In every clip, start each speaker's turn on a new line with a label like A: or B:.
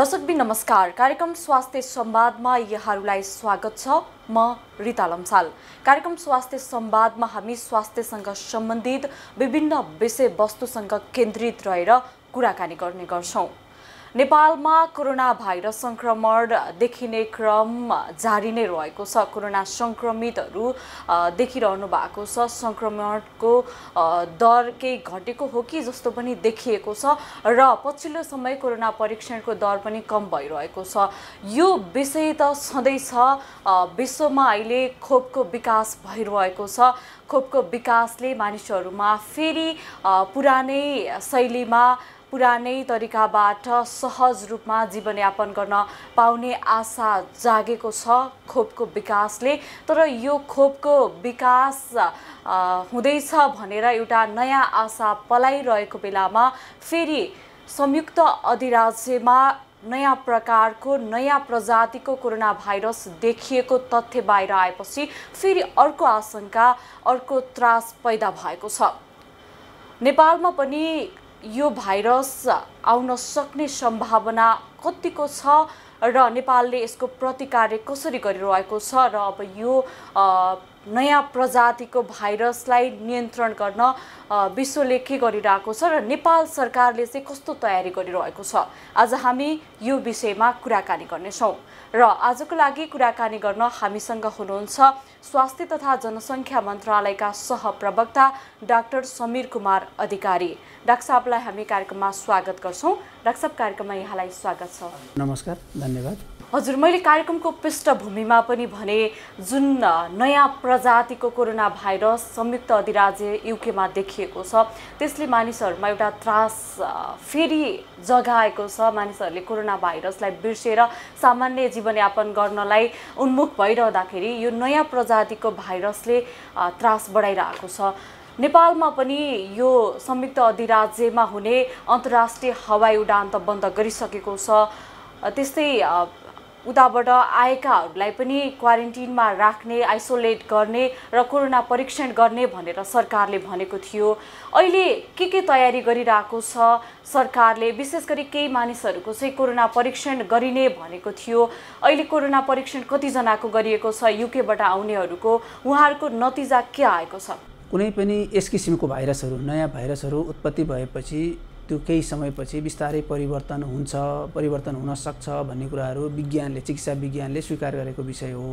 A: दर्शकबी नमस्कार कार्यक्रम स्वास्थ्य संवादमा यहाँहरूलाई स्वागत छ म रिता लम्साल कार्यक्रम स्वास्थ्य संवादमा हामी स्वास्थ्यसँग सम्बन्धित विभिन्न विषयवस्तुसँग केन्द्रित रहेर कुराकानी गर्ने गर्छौँ नेपालमा कोरोना भाइरस सङ्क्रमण देखिने क्रम जारी नै रहेको छ कोरोना सङ्क्रमितहरू देखिरहनु भएको छ सङ्क्रमणको दर केही घटेको हो कि जस्तो पनि देखिएको छ र पछिल्लो समय कोरोना परीक्षणको दर पनि कम भइरहेको छ यो विषय त सधैँ छ विश्वमा अहिले खोपको विकास भइरहेको छ खोपको विकासले मानिसहरूमा फेरि पुरानै शैलीमा पुरानै तरिकाबाट सहज रूपमा जीवनयापन गर्न पाउने आशा जागेको छ खोपको विकासले तर यो खोपको विकास हुँदैछ भनेर एउटा नयाँ आशा पलाइरहेको बेलामा फेरि संयुक्त अधिराज्यमा नयाँ प्रकारको नयाँ प्रजातिको कोरोना भाइरस देखिएको तथ्य बाहिर आएपछि फेरि अर्को आशंका अर्को त्रास पैदा भएको छ नेपालमा पनि यो भाइरस आउन सक्ने सम्भावना कतिको छ र नेपालले यसको प्रतिकार कसरी गरिरहेको छ र अब यो नयाँ प्रजातिको भाइरसलाई नियन्त्रण गर्न विश्वले के गरिरहेको छ र नेपाल सरकारले चाहिँ कस्तो तयारी गरिरहेको छ आज हामी यो विषयमा कुराकानी गर्नेछौँ र आजको लागि कुराकानी गर्न हामीसँग हुनुहुन्छ स्वास्थ्य तथा जनसङ्ख्या मन्त्रालयका सहप्रवक्ता डाक्टर समीर कुमार अधिकारी डाक्टर साहबलाई हामी कार्यक्रममा स्वागत गर्छौँ डाक्टर साहब कार्यक्रममा यहाँलाई स्वागत छ
B: नमस्कार धन्यवाद
A: हजुर मैले कार्यक्रमको पृष्ठभूमिमा पनि भने जुन नयाँ प्रजातिको कोरोना भाइरस संयुक्त अधिराज्य युकेमा देखिएको छ त्यसले मानिसहरूमा एउटा त्रास फेरि जगाएको छ मानिसहरूले कोरोना भाइरसलाई बिर्सेर सामान्य जीवनयापन गर्नलाई उन्मुख भइरहँदाखेरि यो नयाँ प्रजातिको भाइरसले त्रास बढाइरहेको छ नेपालमा पनि यो संयुक्त अधिराज्यमा हुने अन्तर्राष्ट्रिय हवाई उडान त बन्द गरिसकेको छ त्यस्तै उताबाट आएकाहरूलाई पनि क्वारेन्टिनमा राख्ने आइसोलेट गर्ने र कोरोना परीक्षण गर्ने भनेर सरकारले भनेको थियो अहिले के के तयारी गरिरहेको छ सरकारले विशेष गरी केही मानिसहरूको चाहिँ कोरोना परीक्षण गरिने भनेको थियो अहिले कोरोना परीक्षण कतिजनाको गरिएको छ युकेबाट आउनेहरूको उहाँहरूको नतिजा के आएको छ
B: कुनै पनि यस किसिमको भाइरसहरू नयाँ भाइरसहरू उत्पत्ति भएपछि त्यो केही समयपछि बिस्तारै परिवर्तन हुन्छ परिवर्तन हुनसक्छ भन्ने कुराहरू विज्ञानले चिकित्सा विज्ञानले स्वीकार गरेको विषय हो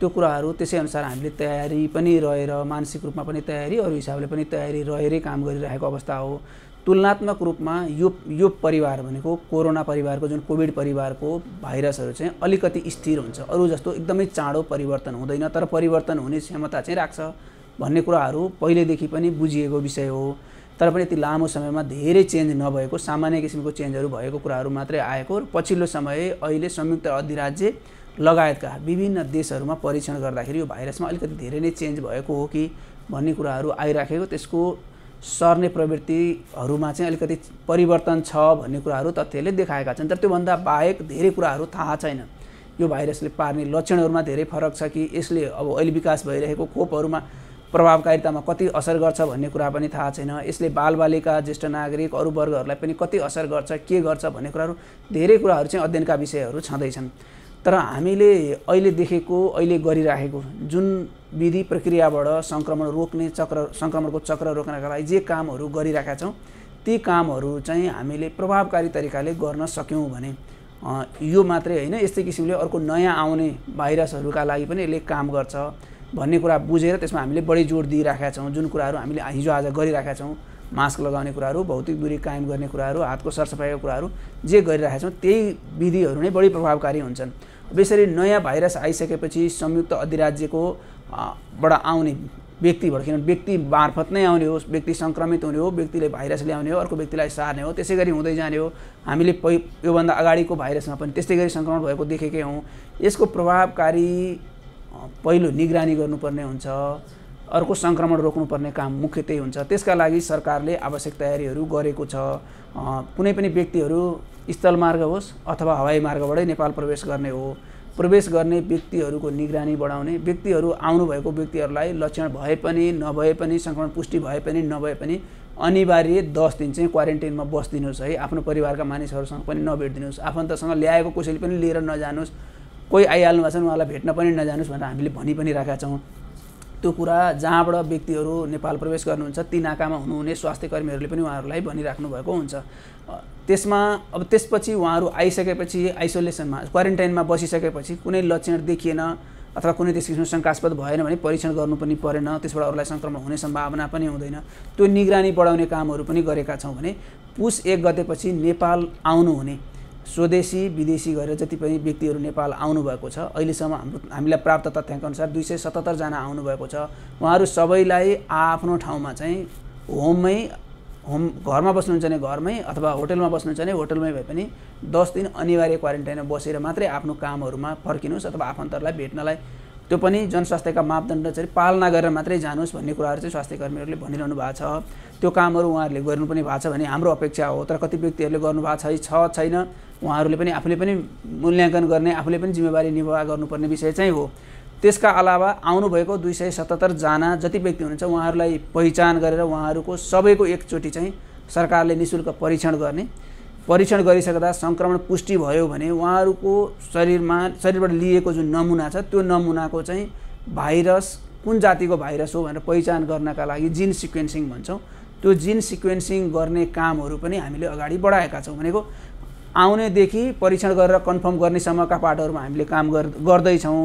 B: त्यो कुराहरू त्यसै अनुसार हामीले तयारी पनि रहेर मानसिक रूपमा पनि तयारी अरू हिसाबले पनि तयारी रहेरै काम गरिरहेको अवस्था हो तुलनात्मक रूपमा यो यो परिवार भनेको कोरोना परिवारको जुन कोभिड परिवारको भाइरसहरू चाहिँ अलिकति स्थिर हुन्छ अरू जस्तो एकदमै चाँडो परिवर्तन हुँदैन तर परिवर्तन हुने क्षमता चाहिँ राख्छ भन्ने कुराहरू पहिलेदेखि पनि बुझिएको विषय हो तर पनि यति लामो समयमा धेरै चेन्ज नभएको सामान्य किसिमको चेन्जहरू भएको कुराहरू मात्रै आएको र पछिल्लो समय अहिले संयुक्त अधिराज्य लगायतका विभिन्न देशहरूमा परीक्षण गर्दाखेरि यो भाइरसमा अलिकति धेरै नै चेन्ज भएको हो कि भन्ने कुराहरू आइराखेको त्यसको सर्ने प्रवृत्तिहरूमा चाहिँ अलिकति परिवर्तन छ भन्ने कुराहरू तथ्यले देखाएका छन् तर त्योभन्दा बाहेक धेरै कुराहरू थाहा छैन यो भाइरसले पार्ने लक्षणहरूमा धेरै फरक छ कि यसले अब अहिले विकास भइरहेको खोपहरूमा प्रभावकारितामा कति असर गर्छ भन्ने कुरा पनि थाहा छैन यसले बालबालिका ज्येष्ठ नागरिक अरू वर्गहरूलाई पनि कति असर गर्छ के गर्छ भन्ने कुराहरू धेरै कुराहरू चाहिँ अध्ययनका विषयहरू छँदैछन् तर हामीले अहिले देखेको अहिले गरिराखेको जुन विधि प्रक्रियाबाट सङ्क्रमण रोक्ने चक्र सङ्क्रमणको चक्र रोक्नका लागि जे कामहरू गरिरहेका छौँ ती कामहरू चाहिँ हामीले प्रभावकारी तरिकाले गर्न सक्यौँ भने यो मात्रै होइन यस्तै किसिमले अर्को नयाँ आउने भाइरसहरूका लागि पनि यसले काम गर्छ भन्ने कुरा बुझेर त्यसमा हामीले बढी जोड दिइराखेका छौँ जुन कुराहरू हामीले हिजो आज गरिरहेका छौँ मास्क लगाउने कुराहरू भौतिक दूरी कायम गर्ने कुराहरू हातको सरसफाइको कुराहरू जे गरिरहेका छौँ त्यही विधिहरू नै बढी प्रभावकारी हुन्छन् अब यसरी नयाँ भाइरस आइसकेपछि संयुक्त अधिराज्यको बाट आउने व्यक्तिबाट किनभने व्यक्ति मार्फत नै आउने हो व्यक्ति सङ्क्रमित हुने हो व्यक्तिले भाइरस ल्याउने हो अर्को व्यक्तिलाई सार्ने हो त्यसै गरी हुँदै जाने हो हामीले पै योभन्दा अगाडिको भाइरसमा पनि त्यस्तै गरी सङ्क्रमण भएको देखेकै हौँ यसको प्रभावकारी पहिलो निगरानी गर्नुपर्ने हुन्छ अर्को सङ्क्रमण रोक्नुपर्ने काम मुख्य त्यही हुन्छ त्यसका लागि सरकारले आवश्यक तयारीहरू गरेको छ कुनै पनि व्यक्तिहरू स्थलमार्ग होस् अथवा हवाई मार्गबाटै नेपाल प्रवेश गर्ने हो प्रवेश गर्ने व्यक्तिहरूको निगरानी बढाउने व्यक्तिहरू आउनुभएको व्यक्तिहरूलाई लक्षण भए पनि नभए पनि सङ्क्रमण पुष्टि भए पनि नभए पनि अनिवार्य दस दिन चाहिँ क्वारेन्टाइनमा बसिदिनुहोस् है आफ्नो परिवारका मानिसहरूसँग पनि नभेटिदिनुहोस् आफन्तसँग ल्याएको कसैले पनि लिएर नजानुहोस् कोही आइहाल्नु भएको छ उहाँलाई भेट्न पनि नजानुहोस् भनेर हामीले भनि पनि राखेका छौँ त्यो कुरा जहाँबाट व्यक्तिहरू नेपाल प्रवेश गर्नुहुन्छ ती नाकामा हुनुहुने स्वास्थ्य कर्मीहरूले पनि उहाँहरूलाई भनिराख्नु भएको हुन्छ त्यसमा अब त्यसपछि उहाँहरू आइसकेपछि आइसोलेसनमा क्वारेन्टाइनमा बसिसकेपछि कुनै लक्षण देखिएन अथवा कुनै त्यस किसिमको शङ्कास्पद भएन भने परीक्षण गर्नु पनि परेन त्यसबाट अरूलाई सङ्क्रमण हुने सम्भावना पनि हुँदैन त्यो निगरानी बढाउने कामहरू पनि गरेका छौँ भने पुस एक गतेपछि नेपाल आउनुहुने स्वदेशी विदेशी गएर जति पनि व्यक्तिहरू नेपाल आउनुभएको छ अहिलेसम्म हाम्रो हामीलाई प्राप्त तथ्याङ्क अनुसार दुई सय सतहत्तरजना आउनुभएको छ उहाँहरू सबैलाई आआफ्नो ठाउँमा चाहिँ होममै होम घरमा बस्नुहुन्छ भने घरमै अथवा होटलमा बस्नुहुन्छ भने होटलमै भए पनि दस दिन अनिवार्य क्वारेन्टाइनमा बसेर मात्रै आफ्नो कामहरूमा फर्किनुहोस् अथवा आफन्तहरूलाई भेट्नलाई त्यो पनि जनस्वास्थ्यका मापदण्ड चाहिँ पालना गरेर मात्रै जानुहोस् भन्ने कुराहरू चाहिँ स्वास्थ्य कर्मीहरूले भनिरहनु भएको छ त्यो कामहरू उहाँहरूले पनि भएको छ भने हाम्रो अपेक्षा हो तर कति व्यक्तिहरूले गर्नु भएको छ छैन उहाँहरूले पनि आफूले पनि मूल्याङ्कन गर्ने आफूले पनि जिम्मेवारी निर्वाह गर्नुपर्ने विषय चाहिँ हो त्यसका अलावा आउनुभएको दुई सय सतहत्तरजना जति व्यक्ति हुनुहुन्छ उहाँहरूलाई पहिचान गरेर उहाँहरूको सबैको एकचोटि चाहिँ सरकारले नि शुल्क परीक्षण गर्ने परीक्षण गरिसक्दा सङ्क्रमण पुष्टि भयो भने उहाँहरूको शरीरमा शरीरबाट लिएको जुन नमुना छ त्यो नमुनाको चाहिँ भाइरस कुन जातिको भाइरस हो भनेर पहिचान गर्नका लागि जिन सिक्वेन्सिङ भन्छौँ त्यो जिन सिक्वेन्सिङ गर्ने कामहरू पनि हामीले अगाडि बढाएका छौँ भनेको आउनेदेखि परीक्षण गरेर कन्फर्म गर्नेसम्मका पाठहरूमा हामीले काम गर् गर्दैछौँ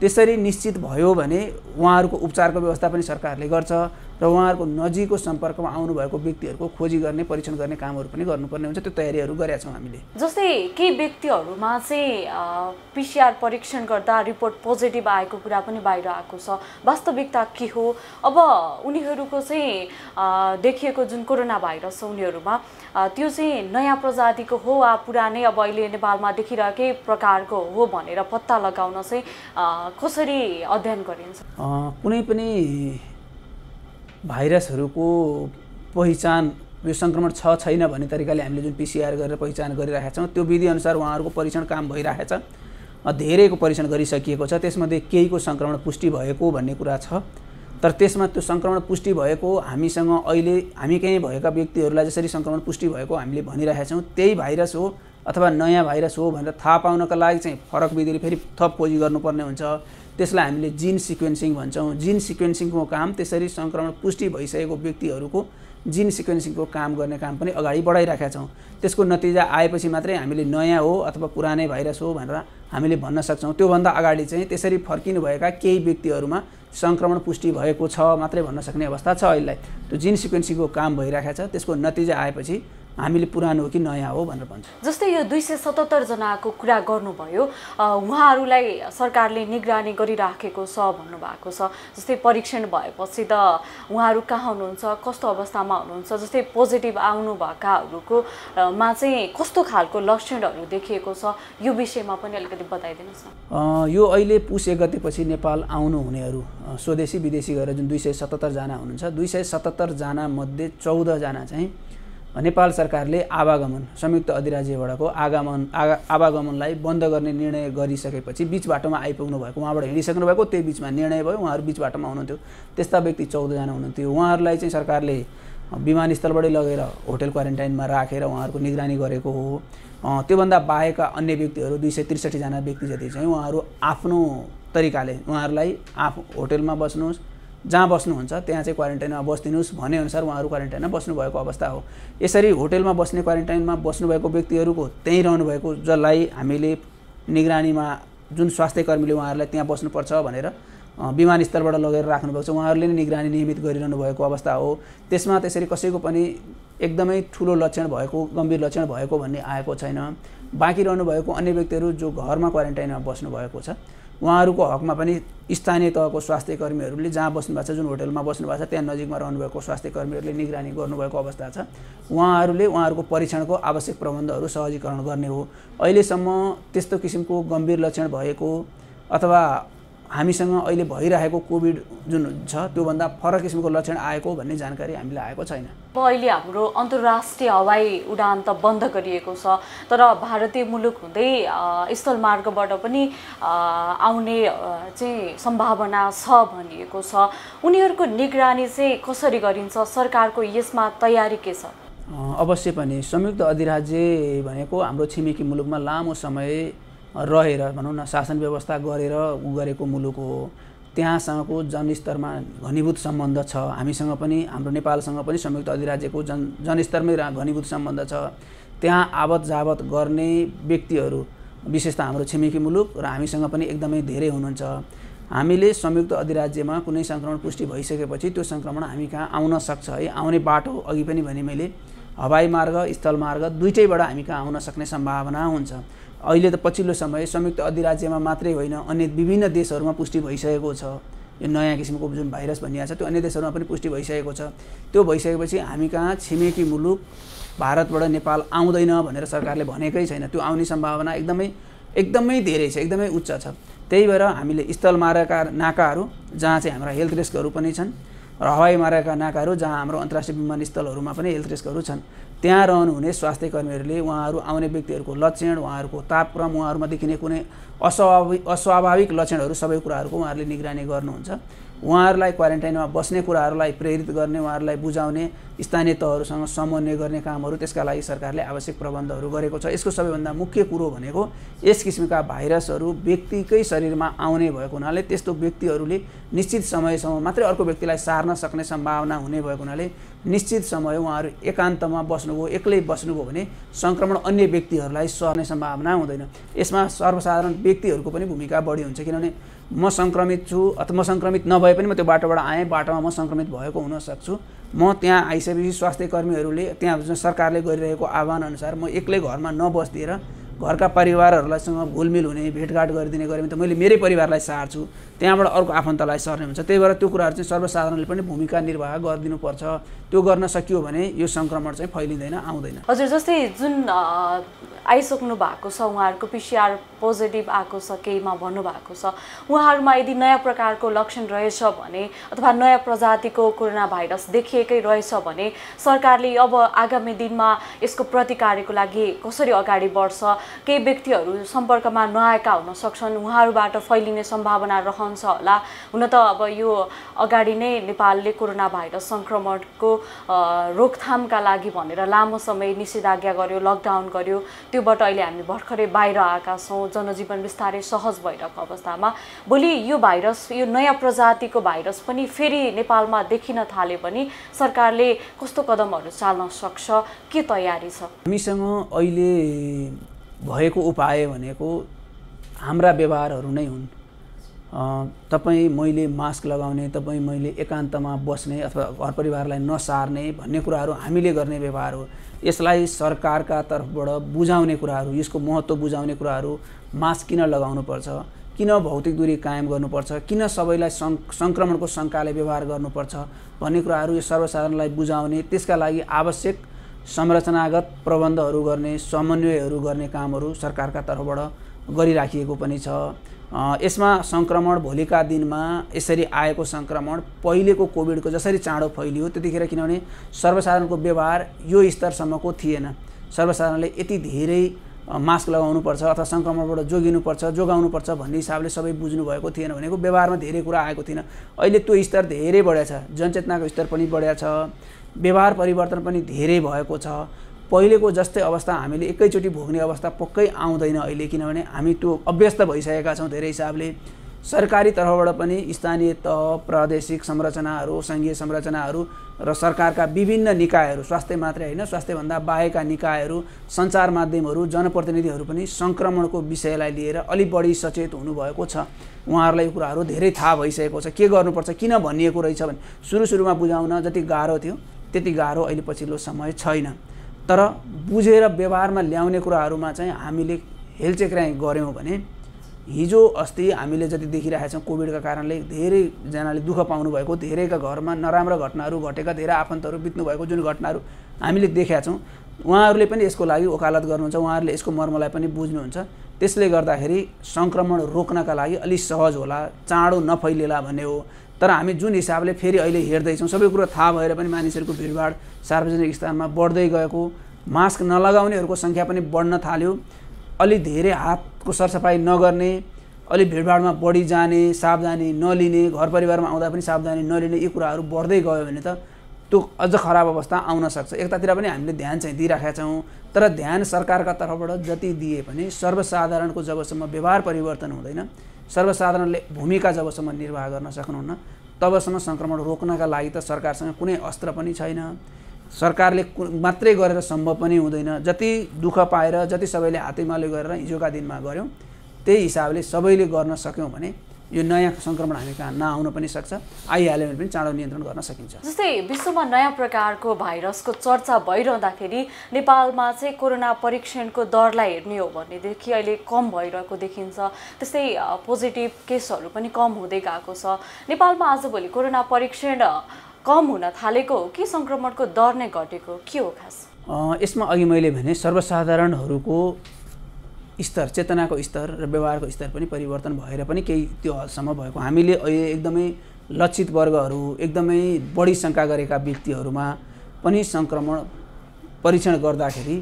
B: त्यसरी निश्चित भयो भने उहाँहरूको उपचारको व्यवस्था पनि सरकारले गर्छ र उहाँहरूको नजिकको सम्पर्कमा आउनुभएको व्यक्तिहरूको खोजी गर्ने परीक्षण गर्ने कामहरू पनि गर्नुपर्ने हुन्छ त्यो तयारीहरू गरेका छौँ हामीले
A: जस्तै केही व्यक्तिहरूमा चाहिँ पिसिआर परीक्षण गर्दा रिपोर्ट पोजिटिभ आएको कुरा पनि बाहिर आएको छ वास्तविकता के हो अब उनीहरूको चाहिँ देखिएको जुन कोरोना भाइरस छ उनीहरूमा त्यो चाहिँ नयाँ प्रजातिको हो वा पुरानै अब अहिले नेपालमा देखिरहेकै प्रकारको हो भनेर पत्ता लगाउन चाहिँ कसरी अध्ययन गरिन्छ
B: कुनै पनि भाइरसहरूको पहिचान यो सङ्क्रमण छ छैन भन्ने तरिकाले हामीले जुन पिसिआर गरेर पहिचान गरिरहेका छौँ त्यो विधिअनुसार उहाँहरूको परीक्षण काम भइरहेछ धेरैको परीक्षण गरिसकिएको छ त्यसमध्ये केहीको सङ्क्रमण पुष्टि भएको भन्ने कुरा छ तर त्यसमा त्यो सङ्क्रमण पुष्टि भएको हामीसँग अहिले हामी कहीँ भएका व्यक्तिहरूलाई जसरी सङ्क्रमण पुष्टि भएको हामीले भनिरहेका छौँ त्यही भाइरस हो अथवा नयाँ भाइरस हो भनेर थाहा पाउनका लागि चाहिँ फरक विधिले फेरि थप खोजी गर्नुपर्ने हुन्छ त्यसलाई हामीले जिन सिक्वेन्सिङ भन्छौँ जिन सिक्वेन्सिङको काम त्यसरी सङ्क्रमण पुष्टि भइसकेको व्यक्तिहरूको जिन सिक्वेन्सिङको काम गर्ने काम पनि अगाडि बढाइराखेका छौँ त्यसको नतिजा आएपछि मात्रै हामीले नयाँ हो अथवा पुरानै भाइरस हो भनेर हामीले भन्न सक्छौँ त्योभन्दा अगाडि चाहिँ त्यसरी फर्किनुभएका केही व्यक्तिहरूमा सङ्क्रमण पुष्टि भएको छ मात्रै भन्न सक्ने अवस्था छ अहिलेलाई त्यो जिन सिक्वेन्सिङको काम भइरहेको छ त्यसको नतिजा आएपछि हामीले पुरानो हो कि नयाँ हो भनेर भन्छ
A: जस्तै यो दुई सय सतहत्तरजनाको कुरा गर्नुभयो उहाँहरूलाई सरकारले निगरानी गरिराखेको छ भन्नुभएको छ जस्तै परीक्षण भएपछि त उहाँहरू कहाँ हुनुहुन्छ कस्तो अवस्थामा हुनुहुन्छ जस्तै पोजिटिभ आउनुभएकाहरूको मा चाहिँ कस्तो खालको लक्षणहरू देखिएको छ यो विषयमा पनि अलिकति बताइदिनुहोस्
B: न यो अहिले पुस एक गतेपछि नेपाल आउनु हुनेहरू स्वदेशी विदेशी गएर जुन दुई सय सतहत्तरजना हुनुहुन्छ दुई सय सतहत्तरजना मध्ये चौधजना चाहिँ नेपाल सरकारले आवागमन संयुक्त अधिराज्यबाटको आगमन आगा आवागमनलाई बन्द गर्ने निर्णय गरिसकेपछि बिच बाटोमा आइपुग्नु भएको उहाँबाट हिँडिसक्नु भएको त्यही बिचमा निर्णय भयो उहाँहरू बिच बाटोमा हुनुहुन्थ्यो त्यस्ता व्यक्ति चौधजना हुनुहुन्थ्यो उहाँहरूलाई चाहिँ सरकारले विमानस्थलबाटै लगेर होटल क्वारेन्टाइनमा राखेर उहाँहरूको निगरानी गरेको हो त्योभन्दा बाहेक अन्य व्यक्तिहरू दुई सय त्रिसठीजना व्यक्ति जति चाहिँ उहाँहरू आफ्नो तरिकाले उहाँहरूलाई आफ होटेलमा बस्नुहोस् जहाँ बस्नुहुन्छ त्यहाँ चाहिँ क्वारेन्टाइनमा भने भनेअनुसार उहाँहरू क्वारेन्टाइनमा बस्नुभएको अवस्था हो यसरी होटेलमा बस्ने क्वारेन्टाइनमा बस्नुभएको व्यक्तिहरूको त्यहीँ रहनुभएको जसलाई हामीले निगरानीमा जुन स्वास्थ्य कर्मीले उहाँहरूलाई त्यहाँ बस्नुपर्छ भनेर विमानस्थलबाट लगेर राख्नुभएको छ उहाँहरूले नै निगरानी नियमित गरिरहनु भएको अवस्था हो त्यसमा त्यसरी कसैको पनि एकदमै ठुलो लक्षण भएको गम्भीर लक्षण भएको भन्ने आएको छैन बाँकी रहनुभएको अन्य व्यक्तिहरू जो घरमा क्वारेन्टाइनमा बस्नुभएको छ उहाँहरूको हकमा पनि स्थानीय तहको स्वास्थ्य कर्मीहरूले जहाँ बस्नुभएको छ जुन होटलमा बस्नुभएको छ त्यहाँ नजिकमा रहनुभएको स्वास्थ्य कर्मीहरूले निगरानी गर्नुभएको अवस्था छ उहाँहरूले उहाँहरूको परीक्षणको आवश्यक प्रबन्धहरू सहजीकरण गर्ने हो अहिलेसम्म त्यस्तो किसिमको गम्भीर लक्षण भएको अथवा हामीसँग अहिले भइरहेको कोभिड जुन छ त्योभन्दा फरक किसिमको लक्षण आएको भन्ने जानकारी हामीलाई आएको छैन
A: अब अहिले हाम्रो अन्तर्राष्ट्रिय हवाई उडान त बन्द गरिएको छ तर भारतीय मुलुक हुँदै स्थल मार्गबाट पनि आउने चाहिँ सम्भावना छ भनिएको छ उनीहरूको निगरानी चाहिँ कसरी गरिन्छ सरकारको यसमा तयारी के छ
B: अवश्य पनि संयुक्त अधिराज्य भनेको हाम्रो छिमेकी मुलुकमा लामो समय रहेर भनौँ न शासन व्यवस्था गरेर ऊ गरेको मुलुक हो त्यहाँसँगको जनस्तरमा घनीभूत सम्बन्ध छ हामीसँग पनि हाम्रो नेपालसँग पनि संयुक्त अधिराज्यको जन जनस्तरमै घनीभूत सम्बन्ध छ त्यहाँ आवत जावत गर्ने व्यक्तिहरू विशेष त हाम्रो छिमेकी मुलुक र हामीसँग पनि एकदमै धेरै हुनुहुन्छ हामीले संयुक्त अधिराज्यमा कुनै सङ्क्रमण पुष्टि भइसकेपछि त्यो सङ्क्रमण हामी कहाँ आउन सक्छ है आउने बाटो अघि पनि भने मैले हवाई मार्ग स्थल मार्ग दुइटैबाट हामी कहाँ आउन सक्ने सम्भावना हुन्छ अहिले त पछिल्लो समय संयुक्त अधिराज्यमा मात्रै होइन अन्य विभिन्न देशहरूमा पुष्टि भइसकेको छ यो नयाँ किसिमको जुन भाइरस भनिएको छ त्यो अन्य देशहरूमा पनि पुष्टि भइसकेको छ त्यो भइसकेपछि हामी कहाँ छिमेकी मुलुक भारतबाट नेपाल आउँदैन भनेर सरकारले भनेकै छैन त्यो आउने सम्भावना एकदमै एकदमै धेरै छ एकदमै उच्च छ त्यही भएर हामीले स्थल मारेका नाकाहरू जहाँ चाहिँ हाम्रा हेल्थ रिस्कहरू पनि छन् र हवाई मार्गका नाकाहरू जहाँ हाम्रो अन्तर्राष्ट्रिय विमानस्थलहरूमा पनि हेल्थ रिस्कहरू छन् त्यहाँ रहनुहुने स्वास्थ्य कर्मीहरूले उहाँहरू आउने व्यक्तिहरूको लक्षण उहाँहरूको तापक्रम उहाँहरूमा देखिने कुनै अस्वाभाविक अस्वाभाविक लक्षणहरू सबै कुराहरूको उहाँहरूले निगरानी गर्नुहुन्छ उहाँहरूलाई क्वारेन्टाइनमा बस्ने कुराहरूलाई प्रेरित गर्ने उहाँहरूलाई बुझाउने स्थानीय तहहरूसँग समन्वय गर्ने कामहरू त्यसका लागि सरकारले आवश्यक प्रबन्धहरू गरेको छ यसको सबैभन्दा मुख्य कुरो भनेको यस किसिमका भाइरसहरू व्यक्तिकै शरीरमा आउने भएको हुनाले त्यस्तो व्यक्तिहरूले निश्चित समयसम्म मात्रै अर्को व्यक्तिलाई सार्न सक्ने सम्भावना हुने भएको हुनाले निश्चित समय उहाँहरू एकान्तमा बस्नुभयो एक्लै बस्नुभयो भने सङ्क्रमण अन्य व्यक्तिहरूलाई सर्ने सम्भावना हुँदैन यसमा सर्वसाधारण व्यक्तिहरूको पनि भूमिका बढी हुन्छ किनभने म सङ्क्रमित छु अथवा म सङ्क्रमित नभए पनि म त्यो बाटोबाट आएँ बाटोमा म सङ्क्रमित भएको हुनसक्छु म त्यहाँ आइसकेपछि स्वास्थ्य कर्मीहरूले त्यहाँ सरकारले गरिरहेको आह्वानअनुसार म एक्लै घरमा नबस्दिएर घरका परिवारहरूलाईसँग घुलमिल हुने भेटघाट गरिदिने गरेँ भने त मैले मेरै परिवारलाई सार्छु त्यहाँबाट अर्को आफन्तलाई सर्ने हुन्छ त्यही भएर त्यो कुराहरू चाहिँ सर्वसाधारणले पनि भूमिका निर्वाह गरिदिनुपर्छ त्यो गर्न सकियो भने यो सङ्क्रमण चाहिँ फैलिँदैन आउँदैन
A: हजुर जस्तै जुन आइसक्नु भएको छ उहाँहरूको पिसिआर पोजिटिभ आएको छ केहीमा भन्नुभएको छ उहाँहरूमा यदि नयाँ प्रकारको लक्षण रहेछ भने अथवा नयाँ प्रजातिको कोरोना भाइरस देखिएकै रहेछ भने सरकारले अब आगामी दिनमा यसको प्रतिकारको लागि कसरी अगाडि बढ्छ केही व्यक्तिहरू सम्पर्कमा नआएका हुन सक्छन् उहाँहरूबाट फैलिने सम्भावना रह रहन्छ होला हुन त अब यो अगाडि नै नेपालले कोरोना भाइरस सङ्क्रमणको रोकथामका लागि भनेर लामो समय निषेधाज्ञा गर्यो लकडाउन गर्यो त्योबाट अहिले हामी भर्खरै बाहिर आएका छौँ जनजीवन बिस्तारै सहज भइरहेको अवस्थामा भोलि यो भाइरस यो नयाँ प्रजातिको भाइरस पनि फेरि नेपालमा देखिन थाले पनि सरकारले कस्तो कदमहरू चाल्न सक्छ के तयारी छ
B: हामीसँग अहिले भएको उपाय भनेको हाम्रा व्यवहारहरू नै हुन् तपाईँ मैले मास्क लगाउने तपाईँ मैले एकान्तमा बस्ने अथवा घर परिवारलाई नसार्ने भन्ने कुराहरू हामीले गर्ने व्यवहार हो यसलाई सरकारका तर्फबाट बुझाउने कुराहरू यसको महत्त्व बुझाउने कुराहरू मास्क किन लगाउनुपर्छ किन भौतिक दूरी कायम गर्नुपर्छ किन सबैलाई सङ्क्रमणको शङ्काले व्यवहार गर्नुपर्छ भन्ने कुराहरू यो सर्वसाधारणलाई बुझाउने त्यसका लागि आवश्यक संरचनागत प्रबन्धहरू गर्ने समन्वयहरू गर्ने कामहरू सरकारका तर्फबाट गरिराखिएको पनि छ यसमा सङ्क्रमण भोलिका दिनमा यसरी आएको सङ्क्रमण पहिलेको कोभिडको जसरी चाँडो फैलियो त्यतिखेर किनभने सर्वसाधारणको व्यवहार यो स्तरसम्मको थिएन सर्वसाधारणले यति धेरै मास्क लगाउनुपर्छ अथवा सङ्क्रमणबाट जोगिनुपर्छ जोगाउनुपर्छ भन्ने हिसाबले सबै बुझ्नुभएको थिएन भनेको व्यवहारमा धेरै कुरा आएको थिएन अहिले त्यो स्तर धेरै बढेको जनचेतनाको स्तर पनि बढेको व्यवहार परिवर्तन पनि धेरै भएको छ पहिलेको जस्तै अवस्था हामीले एकैचोटि भोग्ने अवस्था पक्कै आउँदैन अहिले किनभने हामी त्यो अभ्यस्त भइसकेका छौँ धेरै हिसाबले सरकारी तर्फबाट पनि स्थानीय तह प्रादेशिक संरचनाहरू सङ्घीय संरचनाहरू र सरकारका विभिन्न निकायहरू स्वास्थ्य मात्रै होइन स्वास्थ्यभन्दा बाहेकका निकायहरू सञ्चार माध्यमहरू जनप्रतिनिधिहरू पनि सङ्क्रमणको विषयलाई लिएर अलिक बढी सचेत हुनुभएको छ उहाँहरूलाई यो कुराहरू धेरै थाहा भइसकेको छ के गर्नुपर्छ किन भनिएको रहेछ भने सुरु सुरुमा बुझाउन जति गाह्रो थियो त्यति गाह्रो अहिले पछिल्लो समय छैन तर बुझेर व्यवहारमा ल्याउने कुराहरूमा चाहिँ हामीले हेलचेक्राइ गऱ्यौँ भने हिजो अस्ति हामीले जति देखिरहेका छौँ कोभिडका कारणले धेरैजनाले दुःख पाउनुभएको धेरैका घरमा नराम्रा घटनाहरू घटेका धेरै आफन्तहरू बित्नुभएको जुन घटनाहरू हामीले देखेका छौँ उहाँहरूले पनि यसको लागि ओकालत गर्नुहुन्छ उहाँहरूले यसको मर्मलाई पनि बुझ्नुहुन्छ त्यसले गर्दाखेरि सङ्क्रमण रोक्नका लागि अलिक सहज होला चाँडो नफैलिएला भन्ने हो तर हामी जुन हिसाबले फेरि अहिले हेर्दैछौँ सबै कुरो थाहा भएर पनि मानिसहरूको भिडभाड सार्वजनिक स्थानमा बढ्दै गएको मास्क नलगाउनेहरूको सङ्ख्या पनि बढ्न थाल्यो अलि धेरै हातको सरसफाइ नगर्ने अलि भिडभाडमा बढी जाने सावधानी नलिने घर परिवारमा आउँदा पनि सावधानी नलिने यी कुराहरू बढ्दै गयो भने त त्यो अझ खराब अवस्था आउन सक्छ एकतातिर पनि हामीले ध्यान चाहिँ दिइराखेका छौँ तर ध्यान सरकारका तर्फबाट जति दिए पनि सर्वसाधारणको जबसम्म व्यवहार परिवर्तन हुँदैन सर्वसाधारणले भूमिका जबसम्म निर्वाह गर्न सक्नुहुन्न तबसम्म सङ्क्रमण रोक्नका लागि त सरकारसँग कुनै अस्त्र पनि छैन सरकारले मात्रै गरेर सम्भव पनि हुँदैन जति दुःख पाएर जति सबैले हातेमाले गरेर हिजोका दिनमा गऱ्यौँ त्यही हिसाबले सबैले गर्न सक्यौँ भने यो नयाँ सङ्क्रमण हामी कहाँ नआउन पनि सक्छ आइहाल्यो भने पनि चाँडो नियन्त्रण गर्न सकिन्छ जस्तै
A: विश्वमा नयाँ प्रकारको भाइरसको चर्चा भइरहँदाखेरि नेपालमा चाहिँ कोरोना परीक्षणको दरलाई हेर्ने हो भनेदेखि अहिले कम भइरहेको देखिन्छ त्यस्तै पोजिटिभ केसहरू पनि कम हुँदै गएको छ नेपालमा आजभोलि कोरोना परीक्षण कम हुन थालेको हो कि सङ्क्रमणको दर नै घटेको के हो खास
B: यसमा अघि मैले भने सर्वसाधारणहरूको स्तर चेतनाको स्तर र व्यवहारको स्तर पनि परिवर्तन भएर पनि केही त्यो हदसम्म भएको हामीले अहिले एकदमै लक्षित वर्गहरू एकदमै बढी शङ्का गरेका व्यक्तिहरूमा पनि सङ्क्रमण परीक्षण गर्दाखेरि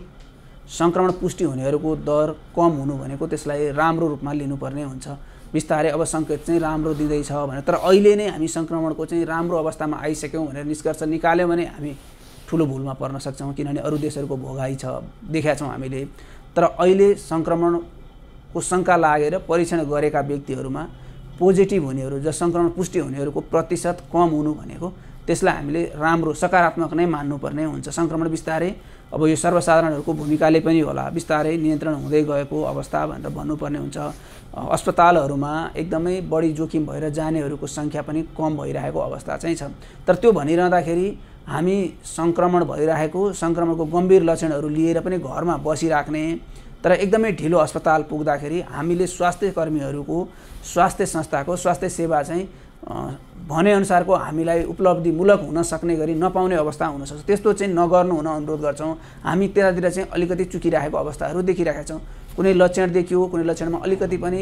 B: सङ्क्रमण पुष्टि हुनेहरूको दर कम हुनु भनेको त्यसलाई राम्रो रूपमा लिनुपर्ने हुन्छ बिस्तारै अब सङ्केत चाहिँ राम्रो दिँदैछ भने तर अहिले नै हामी सङ्क्रमणको चाहिँ राम्रो अवस्थामा आइसक्यौँ भनेर निष्कर्ष निकाल्यौँ भने हामी ठुलो भुलमा पर्न सक्छौँ किनभने अरू देशहरूको भोगाइ छ देखाएको छौँ हामीले तर अहिले सङ्क्रमणको शङ्का लागेर परीक्षण गरेका व्यक्तिहरूमा पोजिटिभ हुनेहरू जस सङ्क्रमण पुष्टि हुनेहरूको प्रतिशत कम हुनु भनेको त्यसलाई हामीले राम्रो सकारात्मक नै मान्नुपर्ने हुन्छ सङ्क्रमण बिस्तारै अब यो सर्वसाधारणहरूको भूमिकाले पनि होला बिस्तारै नियन्त्रण हुँदै गएको अवस्था भनेर भन्नुपर्ने हुन्छ अस्पतालहरूमा एकदमै बढी जोखिम भएर जानेहरूको सङ्ख्या पनि कम भइरहेको अवस्था चाहिँ छ तर त्यो भनिरहँदाखेरि हामी सङ्क्रमण भइरहेको सङ्क्रमणको गम्भीर लक्षणहरू लिएर पनि घरमा बसिराख्ने तर एकदमै ढिलो अस्पताल पुग्दाखेरि हामीले स्वास्थ्य कर्मीहरूको स्वास्थ्य संस्थाको स्वास्थ्य सेवा चाहिँ भनेअनुसारको हामीलाई उपलब्धिमूलक हुन सक्ने गरी नपाउने अवस्था हुनसक्छ त्यस्तो चाहिँ नगर्नु हुन अनुरोध गर्छौँ हामी त्यतातिर चाहिँ अलिकति चुकिरहेको अवस्थाहरू देखिरहेका छौँ कुनै लक्षण देखियो कुनै लक्षणमा अलिकति पनि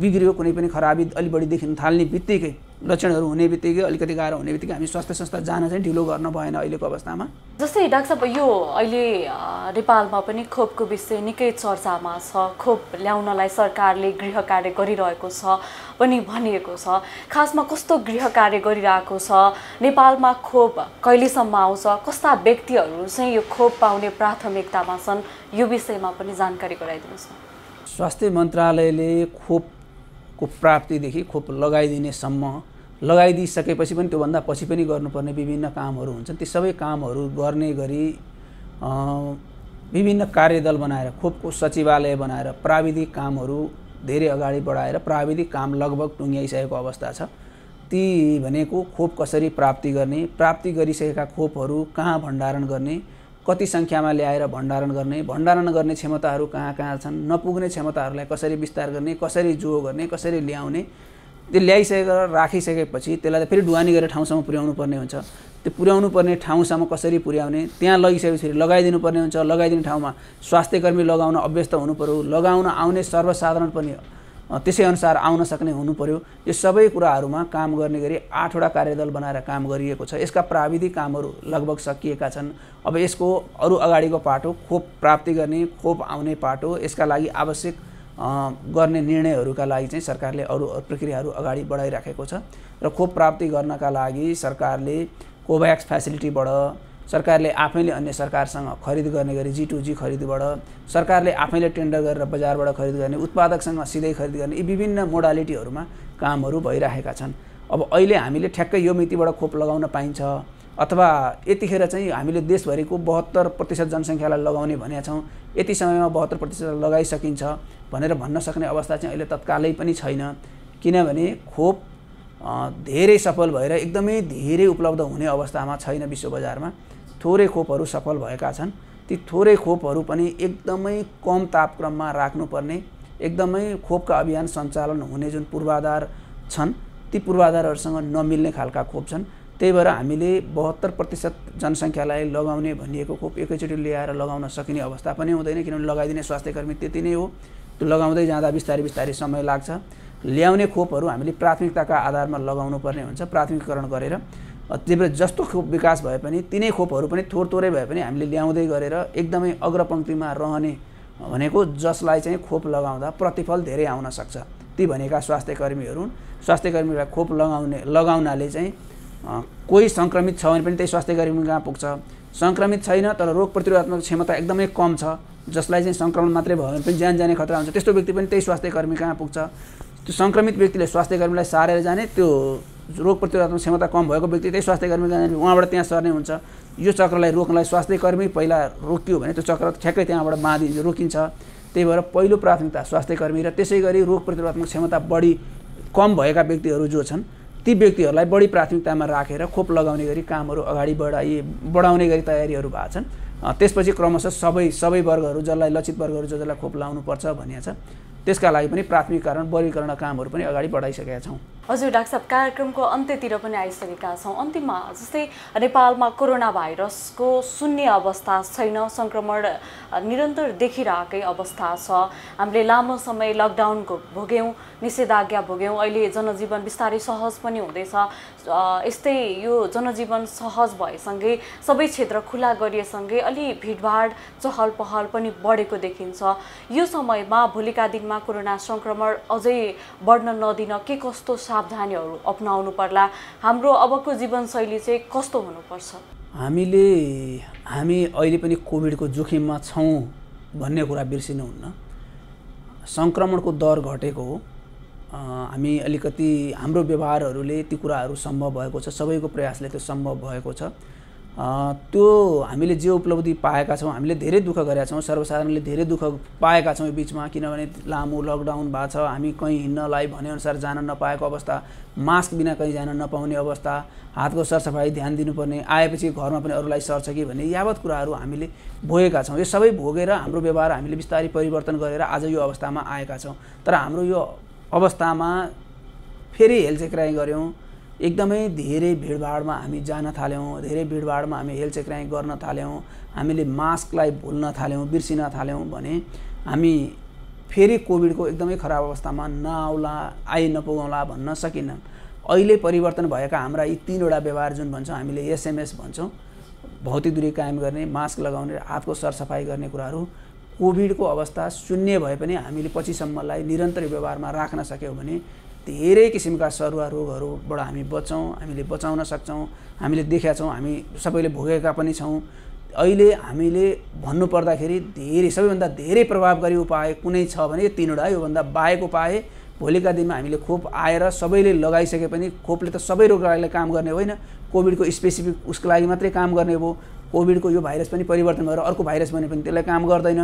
B: बिग्रियो कुनै पनि खराबी अलि बढी देखिन थाल्ने बित्तिकै लक्षणहरू हुने बित्तिकै अलिकति गाह्रो हुने बित्तिकै हामी स्वास्थ्य संस्था जान चाहिँ ढिलो गर्न भएन अहिलेको अवस्थामा
A: जस्तै डाक्टर साहब यो अहिले नेपालमा पनि खोपको विषय निकै चर्चामा छ खोप ल्याउनलाई सरकारले गृह कार्य गरिरहेको छ पनि भनिएको छ खासमा कस्तो गृह कार्य गरिरहेको छ नेपालमा खोप कहिलेसम्म आउँछ कस्ता व्यक्तिहरू चाहिँ यो खोप पाउने प्राथमिकतामा छन् यो विषयमा पनि जानकारी गराइदिनुहोस् न
B: स्वास्थ्य मन्त्रालयले खोप को प्राप्तिदेखि खोप लगाइदिनेसम्म लगाइदिइसकेपछि पनि त्योभन्दा पछि पनि गर्नुपर्ने विभिन्न कामहरू हुन्छन् ती सबै कामहरू गर्ने गरी विभिन्न कार्यदल बनाएर खोपको सचिवालय बनाएर प्राविधिक कामहरू धेरै अगाडि बढाएर प्राविधिक काम लगभग टुङ्ग्याइसकेको अवस्था छ ती भनेको खोप कसरी प्राप्ति गर्ने प्राप्ति गरिसकेका खोपहरू कहाँ भण्डारण गर्ने कति सङ्ख्यामा ल्याएर भण्डारण गर्ने भण्डारण गर्ने क्षमताहरू कहाँ कहाँ छन् नपुग्ने क्षमताहरूलाई कसरी विस्तार गर्ने कसरी जो गर्ने कसरी ल्याउने त्यो ल्याइसकेर राखिसकेपछि त्यसलाई त फेरि डुवानी गरेर ठाउँसम्म पुर्याउनु पर्ने हुन्छ त्यो पुर्याउनु पर्ने ठाउँसम्म कसरी पुर्याउने त्यहाँ लगिसकेपछि लगाइदिनु पर्ने हुन्छ लगाइदिने ठाउँमा स्वास्थ्यकर्मी लगाउन अभ्यस्त हुनु पऱ्यो लगाउन आउने सर्वसाधारण पनि त्यसै अनुसार आउन सक्ने हुनु पर्यो यो सबै कुराहरूमा काम गर्ने गरी आठवटा कार्यदल बनाएर काम गरिएको छ यसका प्राविधिक कामहरू लगभग सकिएका छन् अब यसको अरू अगाडिको पाटो खोप प्राप्ति गर्ने खोप आउने पाटो यसका लागि आवश्यक गर्ने निर्णयहरूका लागि चाहिँ सरकारले अरू प्रक्रियाहरू अगाडि बढाइराखेको छ र खोप प्राप्ति गर्नका लागि सरकारले कोभ्याक्स फेसिलिटीबाट सरकारले आफैले अन्य सरकारसँग खरिद गर्ने गरी जी टू जी खरिदबाट सरकारले आफैले टेन्डर गरेर बजारबाट खरिद गर्ने उत्पादकसँग सिधै खरिद गर्ने यी विभिन्न मोडालिटीहरूमा कामहरू भइरहेका छन् अब अहिले हामीले ठ्याक्कै यो मितिबाट खोप लगाउन पाइन्छ अथवा यतिखेर चाहिँ हामीले देशभरिको बहत्तर प्रतिशत जनसङ्ख्यालाई लगाउने भनेका छौँ यति समयमा बहत्तर प्रतिशत लगाइसकिन्छ भनेर भन्न सक्ने अवस्था चाहिँ अहिले तत्कालै पनि छैन किनभने खोप धेरै सफल भएर एकदमै धेरै उपलब्ध हुने अवस्थामा छैन विश्व बजारमा थोरै खोपहरू सफल भएका छन् ती थोरै खोपहरू पनि एकदमै कम तापक्रममा राख्नुपर्ने एकदमै खोपका अभियान सञ्चालन हुने जुन पूर्वाधार छन् ती पूर्वाधारहरूसँग नमिल्ने खालका खोप छन् त्यही भएर हामीले बहत्तर प्रतिशत जनसङ्ख्यालाई लगाउने भनिएको खोप एकैचोटि ल्याएर लगाउन सकिने अवस्था पनि हुँदैन किनभने लगाइदिने स्वास्थ्यकर्मी त्यति नै हो त्यो लगाउँदै जाँदा बिस्तारै बिस्तारै समय लाग्छ ल्याउने खोपहरू हामीले प्राथमिकताका आधारमा लगाउनु पर्ने हुन्छ प्राथमिकरण गरेर भएर जस्तो खोप विकास भए पनि तिनै खोपहरू पनि थोर थोरै भए पनि हामीले ल्याउँदै गरेर एकदमै अग्रपङ्क्तिमा रहने भनेको जसलाई चाहिँ खोप लगाउँदा प्रतिफल धेरै आउन सक्छ ती भनेका स्वास्थ्य कर्मीहरू स्वास्थ्य कर्मीलाई खोप लगाउने लगाउनाले चाहिँ कोही सङ्क्रमित छ भने पनि त्यही स्वास्थ्य कर्मी कहाँ पुग्छ सङ्क्रमित छैन तर रोग प्रतिरोधात्मक क्षमता एकदमै कम छ जसलाई चाहिँ सङ्क्रमण मात्रै भयो भने पनि ज्यान जाने खतरा हुन्छ त्यस्तो व्यक्ति पनि त्यही स्वास्थ्य कर्मी कहाँ पुग्छ त्यो सङ्क्रमित व्यक्तिले स्वास्थ्य कर्मीलाई सारेर जाने त्यो रोग प्रतिरोधात्मक क्षमता कम भएको व्यक्ति त्यही स्वास्थ्य कर्मी उहाँबाट त्यहाँ सर्ने हुन्छ यो चक्रलाई रोक्नलाई स्वास्थ्य कर्मी पहिला रोकियो भने त्यो चक्र ठ्याक्कै त्यहाँबाट बाँधिन्छ रोकिन्छ त्यही भएर पहिलो प्राथमिकता स्वास्थ्य कर्मी र त्यसै गरी रोग प्रतिरोधात्मक क्षमता बढी कम भएका व्यक्तिहरू जो छन् ती व्यक्तिहरूलाई बढी प्राथमिकतामा राखेर खोप लगाउने गरी कामहरू अगाडि बढाइ बढाउने गरी तयारीहरू भएको छन् त्यसपछि क्रमशः सबै सबै वर्गहरू जसलाई लक्षित वर्गहरू जो जसलाई खोप लाउनुपर्छ भनिएको छ त्यसका लागि पनि प्राथमिक कारण वर्गीकरण कामहरू पनि अगाडि बढाइसकेका छौँ
A: हजुर डाक्टर साहब कार्यक्रमको अन्त्यतिर पनि आइसकेका छौँ अन्तिममा जस्तै नेपालमा कोरोना भाइरसको शून्य अवस्था छैन सङ्क्रमण निरन्तर देखिरहेकै अवस्था छ हामीले लामो समय लकडाउनको भोग्यौँ निषेधाज्ञा भोग्यौँ अहिले जनजीवन बिस्तारै सहज पनि हुँदैछ यस्तै यो जनजीवन सहज भएसँगै सबै क्षेत्र खुला गरिएसँगै अलि भिडभाड चहल पहल पनि बढेको देखिन्छ यो समयमा भोलिका दिनमा कोरोना सङ्क्रमण अझै बढ्न नदिन के कस्तो सावधानीहरू अप्नाउनु पर्ला हाम्रो अबको जीवनशैली चाहिँ कस्तो हुनुपर्छ
B: हामीले हामी अहिले पनि कोभिडको जोखिममा छौँ भन्ने कुरा बिर्सिनुहुन्न सङ्क्रमणको दर घटेको हो हामी अलिकति हाम्रो व्यवहारहरूले ती कुराहरू सम्भव भएको छ सबैको प्रयासले त्यो सम्भव भएको छ त्यो हामीले जे उपलब्धि पाएका छौँ हामीले धेरै दुःख गरेका छौँ सर्वसाधारणले धेरै दुःख पाएका छौँ बिचमा किनभने लामो लकडाउन भएको छ हामी कहीँ हिँड्नलाई भनेअनुसार जान नपाएको अवस्था मास्क बिना कहीँ जान नपाउने अवस्था हातको सरसफाइ ध्यान दिनुपर्ने आएपछि घरमा पनि अरूलाई सर्छ कि भन्ने यावत कुराहरू हामीले भोगेका छौँ यो सबै भोगेर हाम्रो व्यवहार हामीले बिस्तारै परिवर्तन गरेर आज यो अवस्थामा आएका छौँ तर हाम्रो यो अवस्थामा फेरि हेलचेक्राइ गऱ्यौँ एकदमै धेरै भिडभाडमा हामी जान थाल्यौँ धेरै भिडभाडमा हामी राई गर्न थाल्यौँ हामीले मास्कलाई भुल्न थाल्यौँ बिर्सिन थाल्यौँ भने हामी फेरि कोभिडको एकदमै खराब अवस्थामा नआउला आइ नपुगाउँला भन्न सकिन्न अहिले परिवर्तन भएका हाम्रा यी तिनवटा व्यवहार जुन भन्छौँ हामीले एसएमएस भन्छौँ भौतिक दूरी कायम गर्ने मास्क लगाउने र हातको सरसफाइ गर्ने कुराहरू कोभिडको अवस्था शून्य भए पनि हामीले पछिसम्मलाई निरन्तर व्यवहारमा राख्न सक्यौँ भने धेरै किसिमका सरुवा रोगहरूबाट हामी बच्छौँ हामीले बचाउन सक्छौँ हामीले देखेका छौँ हामी सबैले भोगेका पनि छौँ अहिले हामीले भन्नुपर्दाखेरि धेरै सबैभन्दा धेरै प्रभावकारी उपाय कुनै छ भने तिनवटा योभन्दा बाहेक उपाय भोलिका दिनमा हामीले खोप आएर सबैले लगाइसके पनि खोपले त सबै रोगलाई काम गर्ने होइन कोभिडको स्पेसिफिक उसको लागि मात्रै काम गर्ने हो कोभिडको यो भाइरस पनि परिवर्तन भएर अर्को भाइरस भने पनि त्यसलाई काम गर्दैन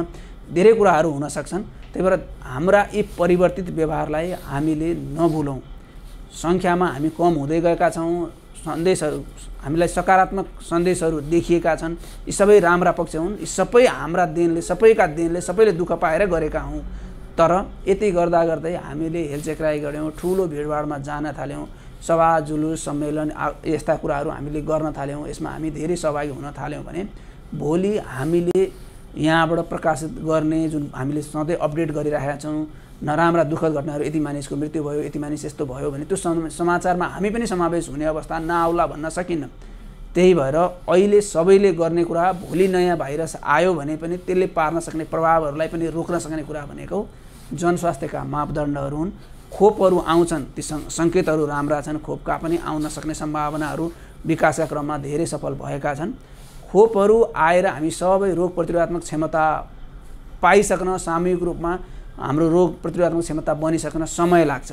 B: धेरै कुराहरू हुन सक्छन् त्यही भएर हाम्रा यी परिवर्तित व्यवहारलाई हामीले नभुलौँ सङ्ख्यामा हामी कम हुँदै गएका छौँ सन्देशहरू हामीलाई सकारात्मक सन्देशहरू देखिएका छन् यी सबै राम्रा पक्ष हुन् यी सबै हाम्रा देनले सबैका देनले सबैले दुःख पाएर गरेका हौँ तर यति गर्दा गर्दै हामीले हेलचेक्राई गऱ्यौँ ठुलो भिडभाडमा जान थाल्यौँ सभा जुलुस सम्मेलन यस्ता कुराहरू हामीले गर्न थाल्यौँ यसमा हामी धेरै सहभागी हुन थाल्यौँ भने भोलि हामीले यहाँबाट प्रकाशित गर्ने जुन हामीले सधैँ अपडेट गरिरहेका छौँ नराम्रा दुःखद घटनाहरू यति मानिसको मृत्यु भयो यति मानिस यस्तो भयो भने त्यो समाचारमा हामी पनि समावेश हुने अवस्था नआउला भन्न सकिन्न त्यही भएर अहिले सबैले गर्ने कुरा भोलि नयाँ भाइरस आयो भने पनि त्यसले पार्न सक्ने प्रभावहरूलाई पनि रोक्न सक्ने कुरा भनेको जनस्वास्थ्यका मापदण्डहरू हुन् खोपहरू आउँछन् ती सङ् सङ्केतहरू राम्रा छन् खोपका पनि आउन सक्ने सम्भावनाहरू विकासका क्रममा धेरै सफल भएका छन् खोपहरू आएर हामी सबै रोग प्रतिरोधात्मक क्षमता पाइसक्न सामूहिक रूपमा हाम्रो रोग प्रतिरोधात्मक क्षमता बनिसक्न समय लाग्छ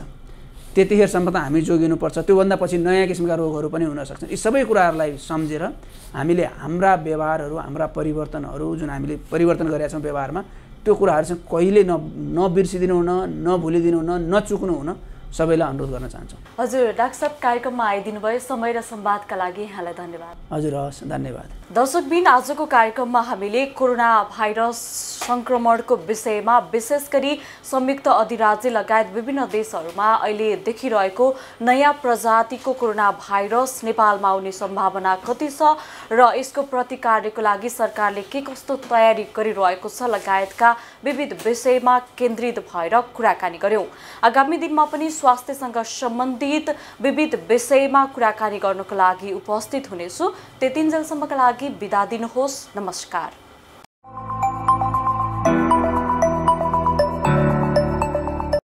B: त्यतिखेरसम्म त हामी जोगिनुपर्छ त्योभन्दा पछि नयाँ किसिमका रोगहरू पनि हुनसक्छन् यी सबै कुराहरूलाई सम्झेर हामीले हाम्रा व्यवहारहरू हाम्रा परिवर्तनहरू जुन हामीले परिवर्तन गरेका छौँ व्यवहारमा त्यो कुराहरू चाहिँ कहिले न नबिर्सिदिनु हुन नभुलिदिनु हुन नचुक्नु हुन सबैलाई अनुरोध गर्न चाहन्छौँ
A: हजुर डाक्टर साहब कार्यक्रममा आइदिनु भयो समय र संवादका लागि यहाँलाई धन्यवाद
B: हजुर हवस् धन्यवाद
A: दर्शकबिन आजको कार्यक्रममा हामीले कोरोना भाइरस सङ्क्रमणको विषयमा विशेष गरी संयुक्त अधिराज्य लगायत विभिन्न देशहरूमा अहिले देखिरहेको नयाँ प्रजातिको कोरोना भाइरस नेपालमा आउने सम्भावना कति छ र यसको प्रतिकारको लागि सरकारले के कस्तो तयारी गरिरहेको छ लगायतका विविध विषयमा केन्द्रित भएर कुराकानी गऱ्यौँ आगामी दिनमा पनि स्वास्थ्यसँग सम्बन्धित विविध विषयमा कुराकानी गर्नको लागि उपस्थित हुनेछु त्यतिन्जेलसम्मका लागि बाकी बिदा दिन होस नमस्कार